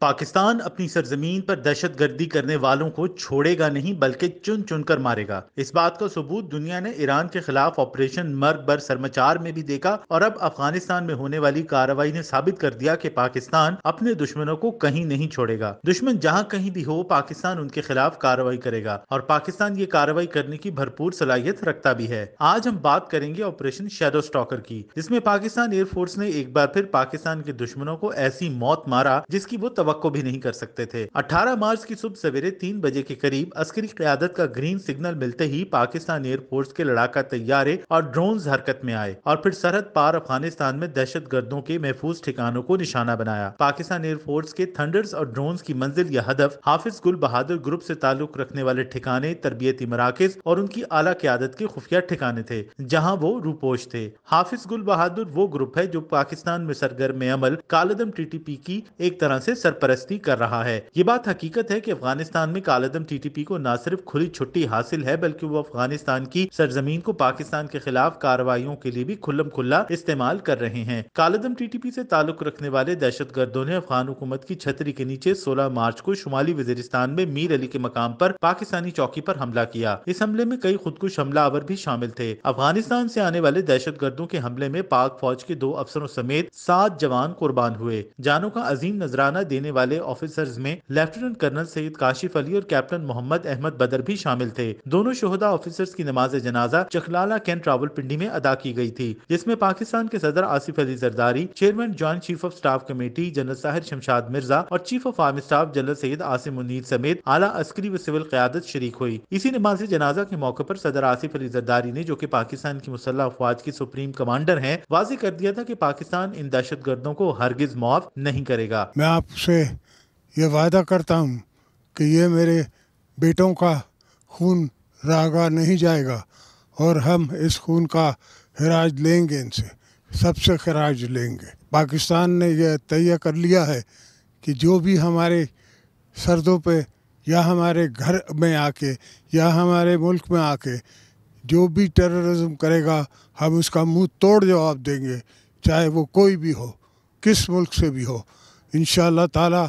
पाकिस्तान अपनी सरजमीन पर दहशत गर्दी करने वालों को छोड़ेगा नहीं बल्कि चुन चुन कर मारेगा इस बात का सबूत दुनिया ने ईरान के खिलाफ ऑपरेशन मर्ग बर सरमचार में भी देखा और अब अफगानिस्तान में होने वाली कार्रवाई ने साबित कर दिया कि पाकिस्तान अपने दुश्मनों को कहीं नहीं छोड़ेगा दुश्मन जहाँ कहीं भी हो पाकिस्तान उनके खिलाफ कार्रवाई करेगा और पाकिस्तान ये कार्रवाई करने की भरपूर सलाहियत रखता भी है आज हम बात करेंगे ऑपरेशन शेडो स्टॉकर की जिसमे पाकिस्तान एयरफोर्स ने एक बार फिर पाकिस्तान के दुश्मनों को ऐसी मौत मारा जिसकी वो तो भी नहीं कर सकते थे 18 मार्च की सुबह सवेरे तीन बजे के करीब अस्करी क्यादत का ग्रीन सिग्नल मिलते ही पाकिस्तान एयरफोर्स के लड़ाका तैयारे और ड्रोन हरकत में आए और फिर सरहद पार अफगानिस्तान में दहशत गर्दों के महफूज ठिकानों को निशाना बनाया पाकिस्तान एयरफोर्स के थंडर्स और ड्रोन की मंजिल या हदफ हाफिज गुल बहादुर ग्रुप ऐसी ताल्लुक रखने वाले ठिकाने तरबियती मराकज और उनकी आला क्यादत के खुफिया ठिकाने थे जहाँ वो रूपोश थे हाफिज गुल बहादुर वो ग्रुप है जो पाकिस्तान में सरगर्म अमल कालदम टी टी पी की एक तरह ऐसी सरपरस्ती कर रहा है ये बात हकीकत है की अफगानिस्तान में कालदम पी को न सिर्फ खुली छुट्टी हासिल है बल्कि वो अफगानिस्तान की सरजमीन को पाकिस्तान के खिलाफ कार्रवाई के लिए भी खुल्लम खुल्ला इस्तेमाल कर रहे हैं कालदम पी ऐसी ताल्लुक रखने वाले दहशत गर्दों ने अफगान हुकूमत की छतरी के नीचे सोलह मार्च को शुमाली वजीरिस्तान में मीर अली के मकाम आरोप पाकिस्तानी चौकी आरोप हमला किया इस हमले में कई खुदकुश हमलावर भी शामिल थे अफगानिस्तान ऐसी आने वाले दहशत गर्दों के हमले में पाक फौज के दो अफसरों समेत सात जवान कुर्बान हुए जानों का अजीम नजराना देने देने वाले ऑफिसर्स में लेफ्टिनेंट कर्नल सईद काशिफ अली और कैप्टन मोहम्मद अहमद बदर भी शामिल थे दोनों शोहदा ऑफिसर्स की नमाज जनाजा चखलाला कैंट पिंडी में अदा की गई थी जिसमें पाकिस्तान के सदर Asif Ali Zardari chairman joint chief of staff committee general Sahir Shamshad Mirza और chief of army staff general Syed Asim Munir समेत आला अस्करी व सिविल क्यादत शरीक हुई इसी नमाज जनाजा के मौके आरोप सदर आसिफ अली जरदारी ने जो की पाकिस्तान की मुसल्ह अफवाज की सुप्रीम कमांडर है वाजे कर दिया था की पाकिस्तान इन दहशत गर्दों को हरगिज मुआफ नहीं करेगा मैं आपसे से ये वादा करता हूँ कि ये मेरे बेटों का खून रागा नहीं जाएगा और हम इस खून का खराज लेंगे इनसे सबसे खराज लेंगे पाकिस्तान ने यह तय कर लिया है कि जो भी हमारे सरदों पे या हमारे घर में आके या हमारे मुल्क में आके जो भी टेररिज्म करेगा हम उसका मुंह तोड़ जवाब देंगे चाहे वो कोई भी हो किस मुल्क से भी हो इन ताला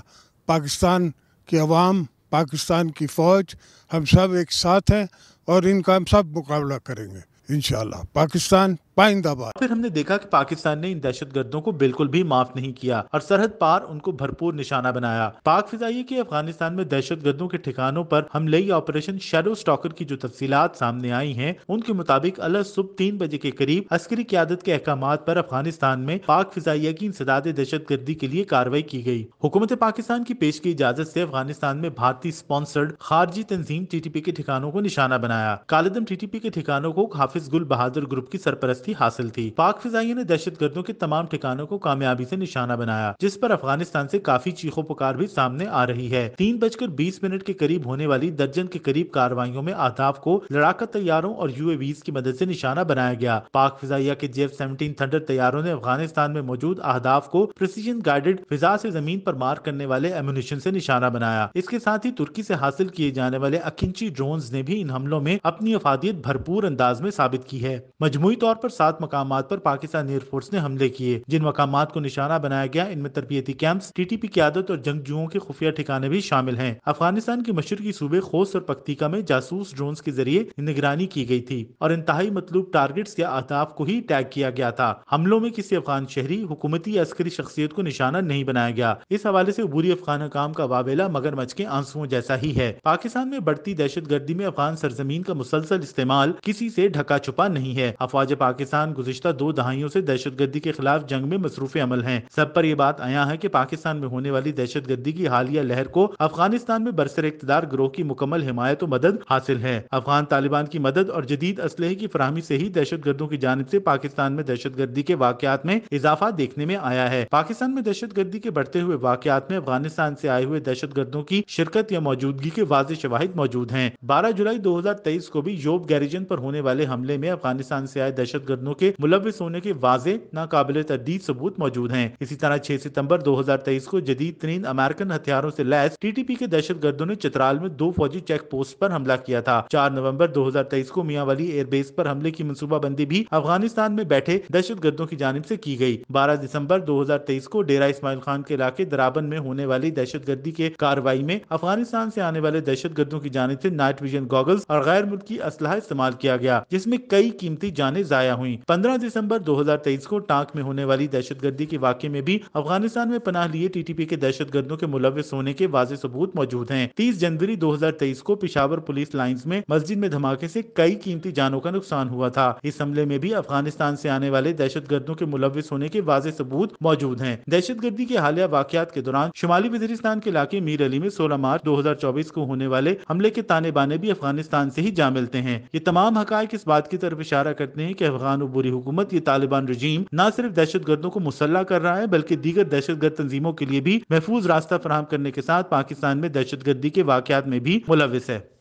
पाकिस्तान की आवाम पाकिस्तान की फ़ौज हम सब एक साथ हैं और इनका हम सब मुकाबला करेंगे इन पाकिस्तान पाइंदाबाद फिर हमने देखा कि पाकिस्तान ने इन दहशत गर्दों को बिल्कुल भी माफ नहीं किया और सरहद पार उनको भरपूर निशाना बनाया पाक फिजाई की अफगानिस्तान में दहशत गर्दों के ठिकानों पर हमले या ऑपरेशन शेडो स्टॉकर की जो तफसी सामने आई हैं उनके मुताबिक अलग सुबह तीन बजे के करीब अस्करी क्यादत के अहकाम पर अफगानिस्तान में पाक फिजाइया की इंसदाद दहशत गर्दी के लिए कार्रवाई की गयी हुकूमत पाकिस्तान की पेश की इजाजत ऐसी अफगानिस्तान में भारतीय स्पॉन्सर्ड खारजी तंजीम टी के ठिकानों को निशाना बनाया कालेदम टी के ठिकानों को हाफिज गुल बहादुर ग्रुप की सरपरस्ती उपलब्धि हासिल थी पाक फिजाइयों ने दहशत गर्दों के तमाम ठिकानों को कामयाबी ऐसी निशाना बनाया जिस पर अफगानिस्तान ऐसी काफी चीखों पुकार भी सामने आ रही है तीन बजकर बीस मिनट के करीब होने वाली दर्जन के करीब कार्रवाईओं में आताब को लड़ाका तैयारों और यू की मदद ऐसी निशाना बनाया गया पाक फिजाइया के जेफ सेवेंटीन थंडर तैयारों ने अफगानिस्तान में मौजूद अहदाफ को प्रिसीजन गाइडेड फिजा ऐसी जमीन आरोप मार करने वाले एमुनिशन ऐसी निशाना बनाया इसके साथ ही तुर्की ऐसी हासिल किए जाने वाले अकिंची ड्रोन ने भी इन हमलों में अपनी अफादियत भरपूर अंदाज में साबित की है मजमुई तौर आरोप पर सात मकाम पर पाकिस्तान एयरफोर्स ने हमले किए जिन मकाम को निशाना बनाया गया इनमें तरबियती कैंप टी टी पी क्यादत और जंगजुओं के खुफिया ठिकाने भी शामिल है अफगानिस्तान के की सूबे खोस और पक्तिका में जासूस ड्रोन के जरिए निगरानी की गयी थी और इंतहाई मतलूब टारगेट्स या अहताफ को ही टैग किया गया था हमलों में किसी अफगान शहरी हुकूमती या अस्करी शख्सियत को निशाना नहीं बनाया गया इस हवाले ऐसी बुरी अफगान हकाम का वावेला मच के आंसुओं जैसा ही है पाकिस्तान में बढ़ती दहशत गर्दी में अफगान सरजमीन का मुसलसल इस्तेमाल किसी ऐसी ढका छुपा नहीं है अफवाज पाकिस्तान पाकिस्तान गुजशत दो दहाइयों से दहशत गर्दी के खिलाफ जंग में मसरूफ अमल है सब पर यह बात आया है की पाकिस्तान में होने वाली दहशत गर्दी की हालिया लहर को अफगानिस्तान में बरसर इकतदार ग्रोह की मुकम्मल हिमायत और मदद हासिल है अफगान तालिबान की मदद और जदीद असलहे की फरहमी से ही दहशत गर्दों की जानब से पाकिस्तान में दहशत गर्दी के वाकत में इजाफा देखने में आया है पाकिस्तान में दहशत गर्दी के बढ़ते हुए वाकत में अफगानिस्तान से आए हुए दहशत गर्दों की शिरकत या मौजूदगी के वाज शवाहिद मौजूद हैं बारह जुलाई दो हजार तेईस को भी योब गैरिजन पर होने वाले हमले में अफगानिस्तान से आए दहशत दहशतगर्दों के मुलविस होने के वाजे नाकबिल तरदीद सबूत मौजूद हैं इसी तरह छह सितम्बर दो हजार तेईस को जदीद तरीन अमेरिकन हथियारों ऐसी लैस टी टी पी के दहशत गर्दों ने चित्राल में दो फौजी चेक पोस्ट आरोप हमला किया था चार नवम्बर दो हजार तेईस को मियावाली एयरबेस आरोप हमले की मनसूबाबंदी भी अफगानिस्तान में बैठे दहशत गर्दों की जानब ऐसी की गयी बारह दिसम्बर दो हजार तेईस को डेरा इसमाइल खान के इलाके दराबन में होने वाली दहशत गर्दी के कार्रवाई में अफगानिस्तान ऐसी आने वाले दहशत गर्दों की जानब ऐसी नाइट विजन गॉगल्स और गैर मुल्की असलाह इस्तेमाल किया गया जिसमे कई कीमती जाने जाया हुई पंद्रह दिसंबर 2023 को टाक में होने वाली दहशतगर्दी के वाक्य में भी अफगानिस्तान में पनाह लिए टीटीपी के दहशतगर्दों के मुलविस होने के वाजे सबूत मौजूद हैं 30 जनवरी 2023 को पिशावर पुलिस लाइन में मस्जिद में धमाके से कई कीमती जानों का नुकसान हुआ था इस हमले में भी अफगानिस्तान से आने वाले दहशतगर्दों के मुलविस होने के वाजे सबूत मौजूद हैं दहशतगर्दी के हालिया वाकत के दौरान शुमाली वजरिस्तान के इलाके मीर अली में सोलह मार्च चौबीस को होने वाले हमले के ताने बाने भी अफगानिस्तान से ही जा मिलते हैं ये तमाम हक इस बात की तरफ इशारा करते हैं की अफगान अफगान बुरी हुकूमत ये तालिबान रजीम न सिर्फ दहशत गर्दों को मुसल्ला कर रहा है बल्कि दीगर दहशत गर्द तंजीमों के लिए भी महफूज रास्ता फराहम करने के साथ पाकिस्तान में दहशत गर्दी के वाकत में भी मुलविस है